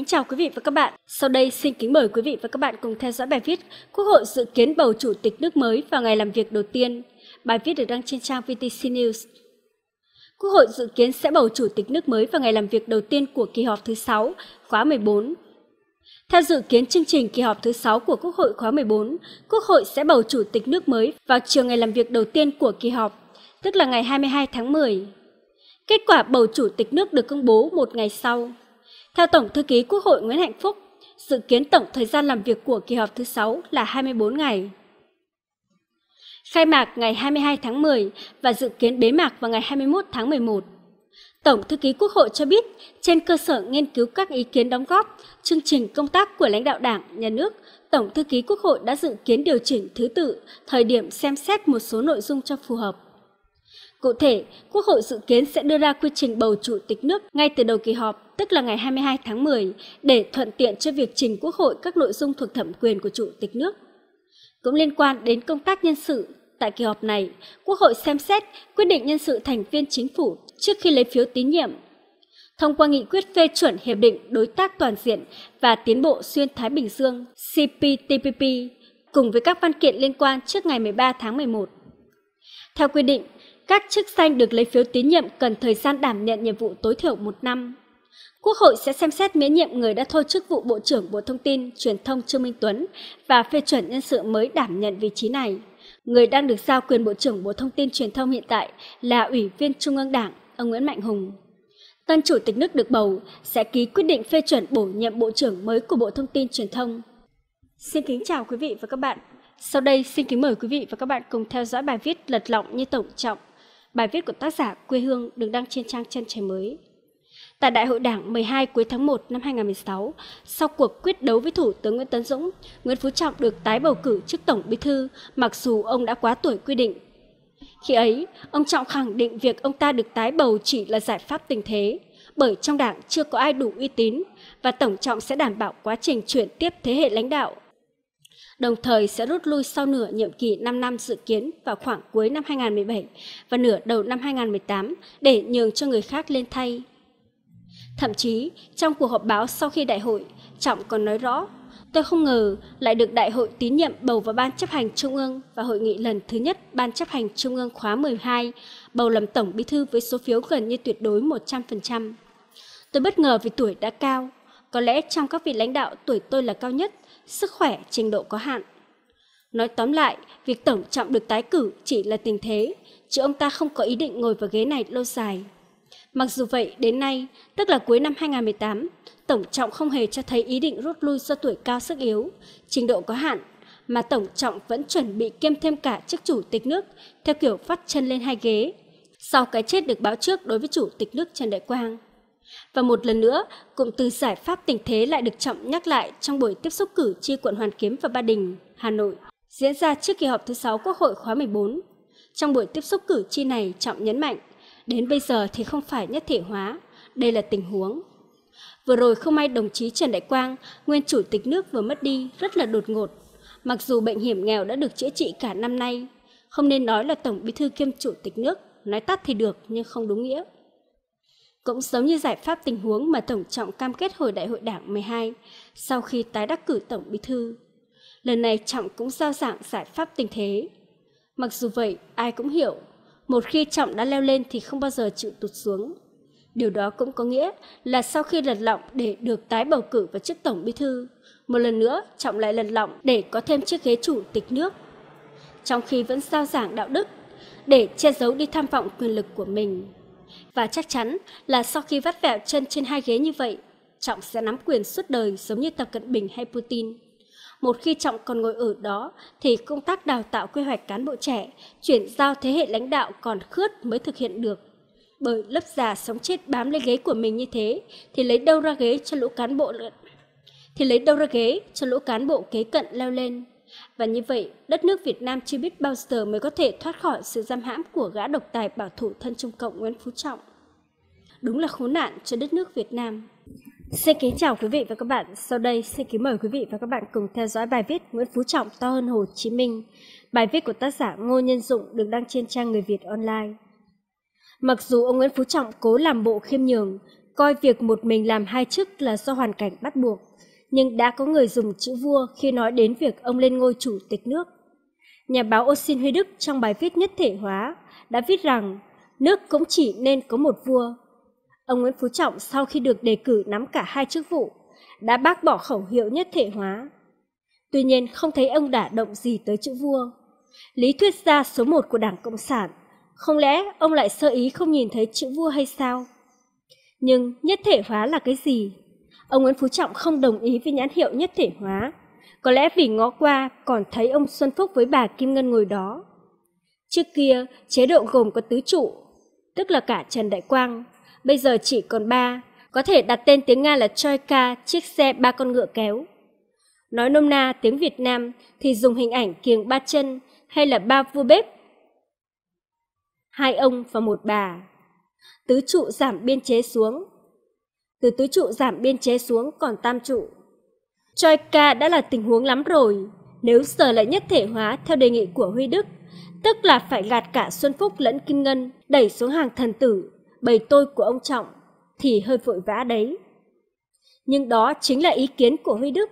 kính chào quý vị và các bạn. Sau đây xin kính mời quý vị và các bạn cùng theo dõi bài viết Quốc hội dự kiến bầu chủ tịch nước mới vào ngày làm việc đầu tiên. Bài viết được đăng trên trang VTC News. Quốc hội dự kiến sẽ bầu chủ tịch nước mới vào ngày làm việc đầu tiên của kỳ họp thứ 6, khóa 14. Theo dự kiến chương trình kỳ họp thứ 6 của Quốc hội khóa 14, Quốc hội sẽ bầu chủ tịch nước mới vào chiều ngày làm việc đầu tiên của kỳ họp, tức là ngày 22 tháng 10. Kết quả bầu chủ tịch nước được công bố một ngày sau. Theo Tổng Thư ký Quốc hội Nguyễn Hạnh Phúc, dự kiến tổng thời gian làm việc của kỳ họp thứ 6 là 24 ngày. Khai mạc ngày 22 tháng 10 và dự kiến bế mạc vào ngày 21 tháng 11. Tổng thư ký Quốc hội cho biết, trên cơ sở nghiên cứu các ý kiến đóng góp, chương trình công tác của lãnh đạo Đảng, Nhà nước, Tổng thư ký Quốc hội đã dự kiến điều chỉnh thứ tự, thời điểm xem xét một số nội dung cho phù hợp. Cụ thể, Quốc hội dự kiến sẽ đưa ra quy trình bầu chủ tịch nước ngay từ đầu kỳ họp, tức là ngày 22 tháng 10, để thuận tiện cho việc trình Quốc hội các nội dung thuộc thẩm quyền của chủ tịch nước. Cũng liên quan đến công tác nhân sự, tại kỳ họp này, Quốc hội xem xét quyết định nhân sự thành viên chính phủ trước khi lấy phiếu tín nhiệm. Thông qua nghị quyết phê chuẩn Hiệp định Đối tác Toàn diện và Tiến bộ Xuyên Thái Bình Dương CPTPP cùng với các văn kiện liên quan trước ngày 13 tháng 11. Theo quy định, các chức danh được lấy phiếu tín nhiệm cần thời gian đảm nhận nhiệm vụ tối thiểu một năm. Quốc hội sẽ xem xét miễn nhiệm người đã thôi chức vụ Bộ trưởng Bộ Thông tin, Truyền thông Trương Minh Tuấn và phê chuẩn nhân sự mới đảm nhận vị trí này. Người đang được giao quyền Bộ trưởng Bộ Thông tin Truyền thông hiện tại là Ủy viên Trung ương Đảng, ông Nguyễn Mạnh Hùng. Tân Chủ tịch nước được bầu sẽ ký quyết định phê chuẩn bổ nhiệm Bộ trưởng mới của Bộ Thông tin Truyền thông. Xin kính chào quý vị và các bạn. Sau đây xin kính mời quý vị và các bạn cùng theo dõi bài viết lật lọng như tổng trọng Bài viết của tác giả Quê Hương được đăng trên trang Chân Trời Mới. Tại Đại hội Đảng 12 cuối tháng 1 năm 2016, sau cuộc quyết đấu với Thủ tướng Nguyễn Tấn Dũng, Nguyễn Phú Trọng được tái bầu cử chức Tổng Bí thư mặc dù ông đã quá tuổi quy định. Khi ấy, ông Trọng khẳng định việc ông ta được tái bầu chỉ là giải pháp tình thế, bởi trong đảng chưa có ai đủ uy tín và Tổng Trọng sẽ đảm bảo quá trình chuyển tiếp thế hệ lãnh đạo đồng thời sẽ rút lui sau nửa nhiệm kỳ 5 năm dự kiến vào khoảng cuối năm 2017 và nửa đầu năm 2018 để nhường cho người khác lên thay. Thậm chí, trong cuộc họp báo sau khi đại hội, Trọng còn nói rõ, tôi không ngờ lại được đại hội tín nhiệm bầu vào Ban chấp hành Trung ương và hội nghị lần thứ nhất Ban chấp hành Trung ương khóa 12, bầu làm Tổng Bí thư với số phiếu gần như tuyệt đối 100%. Tôi bất ngờ vì tuổi đã cao, có lẽ trong các vị lãnh đạo tuổi tôi là cao nhất, sức khỏe, trình độ có hạn. Nói tóm lại, việc Tổng Trọng được tái cử chỉ là tình thế, chứ ông ta không có ý định ngồi vào ghế này lâu dài. Mặc dù vậy, đến nay, tức là cuối năm 2018, Tổng Trọng không hề cho thấy ý định rút lui do tuổi cao sức yếu, trình độ có hạn, mà Tổng Trọng vẫn chuẩn bị kiêm thêm cả chức chủ tịch nước theo kiểu phát chân lên hai ghế. Sau cái chết được báo trước đối với chủ tịch nước Trần Đại Quang, và một lần nữa, cụm từ giải pháp tình thế lại được Trọng nhắc lại trong buổi tiếp xúc cử tri quận Hoàn Kiếm và Ba Đình, Hà Nội, diễn ra trước kỳ họp thứ 6 Quốc hội khóa 14. Trong buổi tiếp xúc cử tri này, Trọng nhấn mạnh, đến bây giờ thì không phải nhất thể hóa, đây là tình huống. Vừa rồi không may đồng chí Trần Đại Quang, nguyên chủ tịch nước vừa mất đi rất là đột ngột. Mặc dù bệnh hiểm nghèo đã được chữa trị cả năm nay, không nên nói là Tổng Bí thư kiêm Chủ tịch nước, nói tắt thì được nhưng không đúng nghĩa cũng giống như giải pháp tình huống mà Tổng Trọng cam kết hồi đại hội đảng 12 sau khi tái đắc cử Tổng Bí Thư. Lần này Trọng cũng giao giảng giải pháp tình thế. Mặc dù vậy, ai cũng hiểu, một khi Trọng đã leo lên thì không bao giờ chịu tụt xuống. Điều đó cũng có nghĩa là sau khi lật lọng để được tái bầu cử vào chức Tổng Bí Thư, một lần nữa Trọng lại lật lọng để có thêm chiếc ghế chủ tịch nước. Trong khi vẫn giao giảng đạo đức để che giấu đi tham vọng quyền lực của mình. Và chắc chắn là sau khi vắt vẹo chân trên hai ghế như vậy, Trọng sẽ nắm quyền suốt đời giống như Tập Cận Bình hay Putin. Một khi Trọng còn ngồi ở đó thì công tác đào tạo quy hoạch cán bộ trẻ, chuyển giao thế hệ lãnh đạo còn khướt mới thực hiện được. Bởi lớp già sống chết bám lấy ghế của mình như thế thì lấy đâu ra ghế cho lũ cán bộ thì lấy đâu ra ghế cho lũ cán bộ kế cận leo lên. Và như vậy, đất nước Việt Nam chưa biết bao giờ mới có thể thoát khỏi sự giam hãm của gã độc tài bảo thủ thân Trung Cộng Nguyễn Phú Trọng. Đúng là khốn nạn cho đất nước Việt Nam. Xin kính chào quý vị và các bạn. Sau đây, xin kính mời quý vị và các bạn cùng theo dõi bài viết Nguyễn Phú Trọng to hơn Hồ Chí Minh. Bài viết của tác giả Ngô Nhân Dụng được đăng trên trang Người Việt Online. Mặc dù ông Nguyễn Phú Trọng cố làm bộ khiêm nhường, coi việc một mình làm hai chức là do hoàn cảnh bắt buộc, nhưng đã có người dùng chữ vua khi nói đến việc ông lên ngôi chủ tịch nước. Nhà báo Osin Huy Đức trong bài viết nhất thể hóa đã viết rằng nước cũng chỉ nên có một vua. Ông Nguyễn Phú Trọng sau khi được đề cử nắm cả hai chức vụ đã bác bỏ khẩu hiệu nhất thể hóa. Tuy nhiên không thấy ông đả động gì tới chữ vua. Lý thuyết gia số một của Đảng Cộng sản, không lẽ ông lại sơ ý không nhìn thấy chữ vua hay sao? Nhưng nhất thể hóa là cái gì? ông Nguyễn Phú Trọng không đồng ý với nhãn hiệu nhất thể hóa. Có lẽ vì ngó qua còn thấy ông Xuân Phúc với bà Kim Ngân ngồi đó. Trước kia, chế độ gồm có tứ trụ, tức là cả Trần Đại Quang. Bây giờ chỉ còn ba, có thể đặt tên tiếng Nga là Troika, chiếc xe ba con ngựa kéo. Nói nôm na tiếng Việt Nam thì dùng hình ảnh kiềng ba chân hay là ba vua bếp. Hai ông và một bà. Tứ trụ giảm biên chế xuống, từ tứ trụ giảm biên chế xuống còn tam trụ. Troika đã là tình huống lắm rồi, nếu sở lại nhất thể hóa theo đề nghị của Huy Đức, tức là phải gạt cả Xuân Phúc lẫn Kim Ngân đẩy xuống hàng thần tử, bầy tôi của ông Trọng, thì hơi vội vã đấy. Nhưng đó chính là ý kiến của Huy Đức,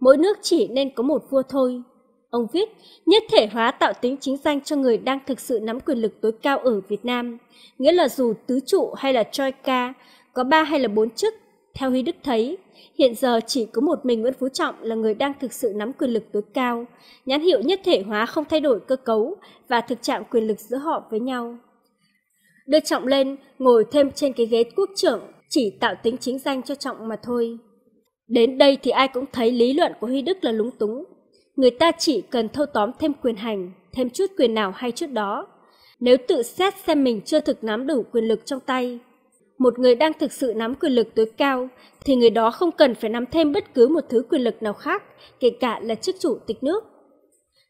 mỗi nước chỉ nên có một vua thôi. Ông viết, nhất thể hóa tạo tính chính danh cho người đang thực sự nắm quyền lực tối cao ở Việt Nam, nghĩa là dù tứ trụ hay là troika có 3 hay là 4 chức. Theo Huy Đức thấy, hiện giờ chỉ có một mình Nguyễn Phú Trọng là người đang thực sự nắm quyền lực tối cao, nhãn hiệu nhất thể hóa không thay đổi cơ cấu và thực trạng quyền lực giữa họ với nhau. Đưa Trọng lên, ngồi thêm trên cái ghế quốc trưởng chỉ tạo tính chính danh cho Trọng mà thôi. Đến đây thì ai cũng thấy lý luận của Huy Đức là lúng túng. Người ta chỉ cần thâu tóm thêm quyền hành, thêm chút quyền nào hay chút đó. Nếu tự xét xem mình chưa thực nắm đủ quyền lực trong tay, một người đang thực sự nắm quyền lực tối cao thì người đó không cần phải nắm thêm bất cứ một thứ quyền lực nào khác, kể cả là chức chủ tịch nước.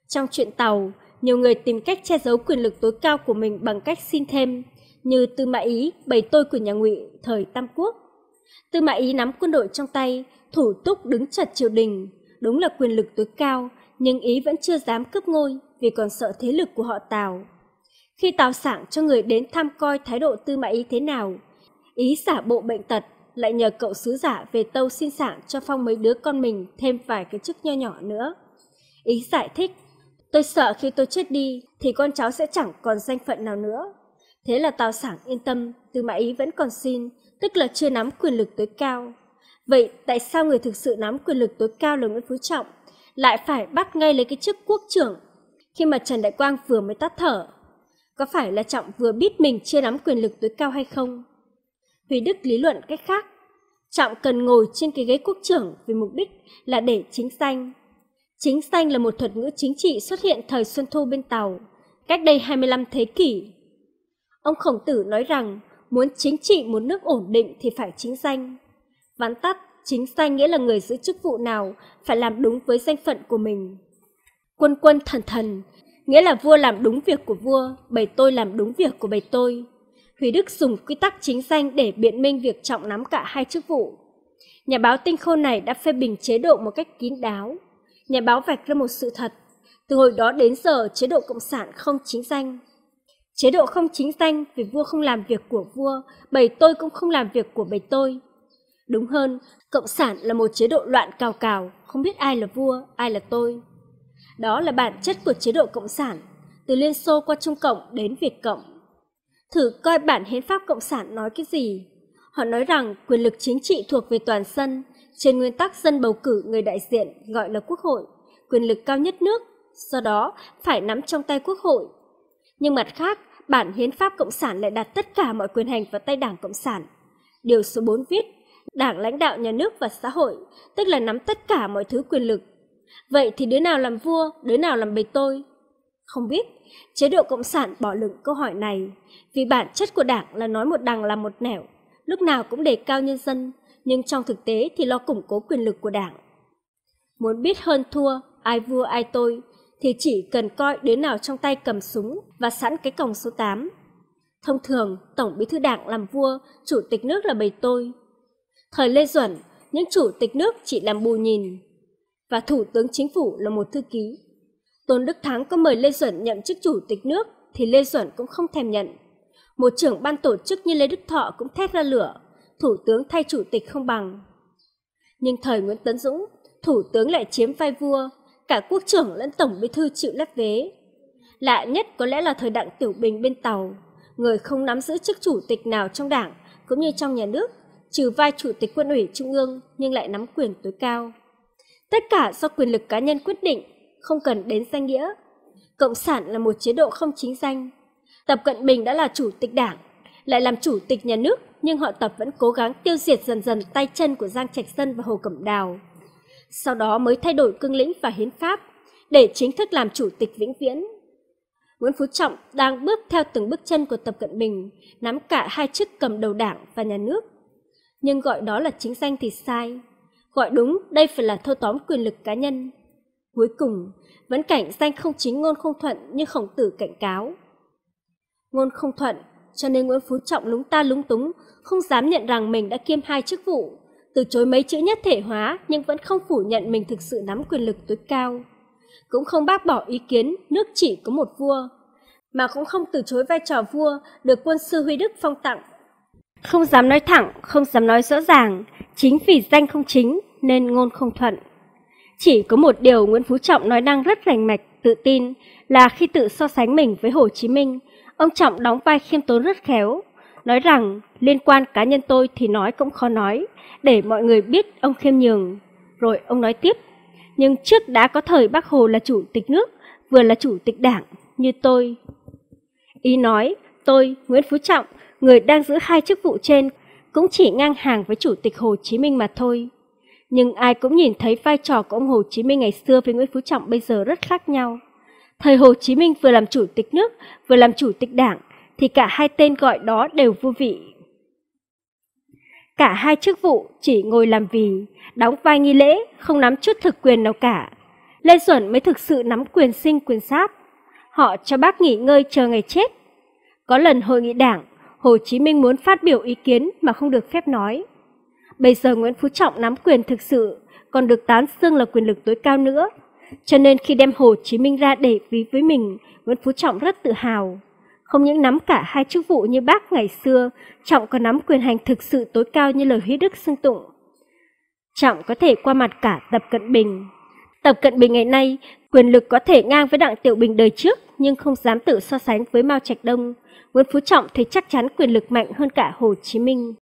Trong chuyện Tàu, nhiều người tìm cách che giấu quyền lực tối cao của mình bằng cách xin thêm, như Tư Mã Ý bày tôi của nhà Ngụy thời Tam Quốc. Tư Mã Ý nắm quân đội trong tay, thủ túc đứng chặt triều đình, đúng là quyền lực tối cao, nhưng Ý vẫn chưa dám cướp ngôi vì còn sợ thế lực của họ Tào. Khi Tào Sảng cho người đến tham coi thái độ Tư Mã Ý thế nào, ý giả bộ bệnh tật, lại nhờ cậu sứ giả về tâu xin sảng cho Phong mấy đứa con mình thêm vài cái chức nho nhỏ nữa. Ý giải thích, tôi sợ khi tôi chết đi thì con cháu sẽ chẳng còn danh phận nào nữa. Thế là Tào Sảng yên tâm, từ mà ý vẫn còn xin, tức là chưa nắm quyền lực tối cao. Vậy tại sao người thực sự nắm quyền lực tối cao là Nguyễn Phú Trọng lại phải bắt ngay lấy cái chức quốc trưởng khi mà Trần Đại Quang vừa mới tắt thở? Có phải là Trọng vừa biết mình chưa nắm quyền lực tối cao hay không? Huy Đức lý luận cách khác. Trọng cần ngồi trên cái ghế quốc trưởng vì mục đích là để chính xanh. Chính xanh là một thuật ngữ chính trị xuất hiện thời Xuân Thu bên Tàu, cách đây 25 thế kỷ. Ông Khổng Tử nói rằng muốn chính trị một nước ổn định thì phải chính danh. Vắn tắt, chính danh nghĩa là người giữ chức vụ nào phải làm đúng với danh phận của mình. Quân quân thần thần, nghĩa là vua làm đúng việc của vua, bầy tôi làm đúng việc của bầy tôi. Huy Đức dùng quy tắc chính danh để biện minh việc trọng nắm cả hai chức vụ. Nhà báo tinh khôn này đã phê bình chế độ một cách kín đáo. Nhà báo vạch ra một sự thật. Từ hồi đó đến giờ, chế độ Cộng sản không chính danh. Chế độ không chính danh vì vua không làm việc của vua, bầy tôi cũng không làm việc của bầy tôi. Đúng hơn, Cộng sản là một chế độ loạn cào cào, không biết ai là vua, ai là tôi. Đó là bản chất của chế độ Cộng sản, từ Liên Xô qua Trung Cộng đến Việt Cộng. Thử coi bản hiến pháp Cộng sản nói cái gì. Họ nói rằng quyền lực chính trị thuộc về toàn dân, trên nguyên tắc dân bầu cử người đại diện gọi là quốc hội, quyền lực cao nhất nước, do đó phải nắm trong tay quốc hội. Nhưng mặt khác, bản hiến pháp Cộng sản lại đặt tất cả mọi quyền hành vào tay Đảng Cộng sản. Điều số 4 viết, Đảng lãnh đạo nhà nước và xã hội, tức là nắm tất cả mọi thứ quyền lực. Vậy thì đứa nào làm vua, đứa nào làm bề tôi, không biết, chế độ Cộng sản bỏ lửng câu hỏi này, vì bản chất của đảng là nói một đằng là một nẻo, lúc nào cũng đề cao nhân dân, nhưng trong thực tế thì lo củng cố quyền lực của đảng. Muốn biết hơn thua, ai vua ai tôi, thì chỉ cần coi đến nào trong tay cầm súng và sẵn cái còng số 8. Thông thường, Tổng bí thư đảng làm vua, chủ tịch nước là bầy tôi. Thời Lê Duẩn, những chủ tịch nước chỉ làm bù nhìn, và thủ tướng chính phủ là một thư ký Tôn Đức Thắng có mời Lê Duẩn nhậm chức chủ tịch nước thì Lê Duẩn cũng không thèm nhận. Một trưởng ban tổ chức như Lê Đức Thọ cũng thét ra lửa, thủ tướng thay chủ tịch không bằng. Nhưng thời Nguyễn Tấn Dũng, thủ tướng lại chiếm vai vua, cả quốc trưởng lẫn tổng bí thư chịu lép vế. Lạ nhất có lẽ là thời Đặng Tiểu Bình bên Tàu, người không nắm giữ chức chủ tịch nào trong đảng cũng như trong nhà nước, trừ vai chủ tịch quân ủy trung ương nhưng lại nắm quyền tối cao. Tất cả do quyền lực cá nhân quyết định không cần đến danh nghĩa. Cộng sản là một chế độ không chính danh. Tập Cận Bình đã là chủ tịch đảng, lại làm chủ tịch nhà nước, nhưng họ Tập vẫn cố gắng tiêu diệt dần dần tay chân của Giang Trạch Dân và Hồ Cẩm Đào. Sau đó mới thay đổi cương lĩnh và hiến pháp để chính thức làm chủ tịch vĩnh viễn. Nguyễn Phú Trọng đang bước theo từng bước chân của Tập Cận Bình, nắm cả hai chức cầm đầu đảng và nhà nước. Nhưng gọi đó là chính danh thì sai. Gọi đúng đây phải là thâu tóm quyền lực cá nhân, Cuối cùng, vẫn cảnh danh không chính ngôn không thuận như khổng tử cảnh cáo. Ngôn không thuận, cho nên Nguyễn Phú Trọng lúng ta lúng túng, không dám nhận rằng mình đã kiêm hai chức vụ, từ chối mấy chữ nhất thể hóa nhưng vẫn không phủ nhận mình thực sự nắm quyền lực tối cao. Cũng không bác bỏ ý kiến nước chỉ có một vua, mà cũng không từ chối vai trò vua được quân sư Huy Đức phong tặng. Không dám nói thẳng, không dám nói rõ ràng, chính vì danh không chính nên ngôn không thuận. Chỉ có một điều Nguyễn Phú Trọng nói năng rất rành mạch, tự tin là khi tự so sánh mình với Hồ Chí Minh, ông Trọng đóng vai khiêm tốn rất khéo, nói rằng liên quan cá nhân tôi thì nói cũng khó nói, để mọi người biết ông khiêm nhường. Rồi ông nói tiếp, nhưng trước đã có thời Bác Hồ là chủ tịch nước, vừa là chủ tịch đảng như tôi. Ý nói, tôi, Nguyễn Phú Trọng, người đang giữ hai chức vụ trên, cũng chỉ ngang hàng với chủ tịch Hồ Chí Minh mà thôi nhưng ai cũng nhìn thấy vai trò của ông Hồ Chí Minh ngày xưa với Nguyễn Phú Trọng bây giờ rất khác nhau. Thời Hồ Chí Minh vừa làm chủ tịch nước, vừa làm chủ tịch đảng, thì cả hai tên gọi đó đều vô vị. Cả hai chức vụ chỉ ngồi làm vì, đóng vai nghi lễ, không nắm chút thực quyền nào cả. Lê Duẩn mới thực sự nắm quyền sinh quyền sát. Họ cho bác nghỉ ngơi chờ ngày chết. Có lần hội nghị đảng, Hồ Chí Minh muốn phát biểu ý kiến mà không được phép nói. Bây giờ Nguyễn Phú Trọng nắm quyền thực sự, còn được tán xưng là quyền lực tối cao nữa. Cho nên khi đem Hồ Chí Minh ra để ví với mình, Nguyễn Phú Trọng rất tự hào. Không những nắm cả hai chức vụ như bác ngày xưa, Trọng còn nắm quyền hành thực sự tối cao như lời Huy Đức xưng tụng. Trọng có thể qua mặt cả Tập Cận Bình. Tập Cận Bình ngày nay, quyền lực có thể ngang với Đặng Tiểu Bình đời trước nhưng không dám tự so sánh với Mao Trạch Đông. Nguyễn Phú Trọng thấy chắc chắn quyền lực mạnh hơn cả Hồ Chí Minh.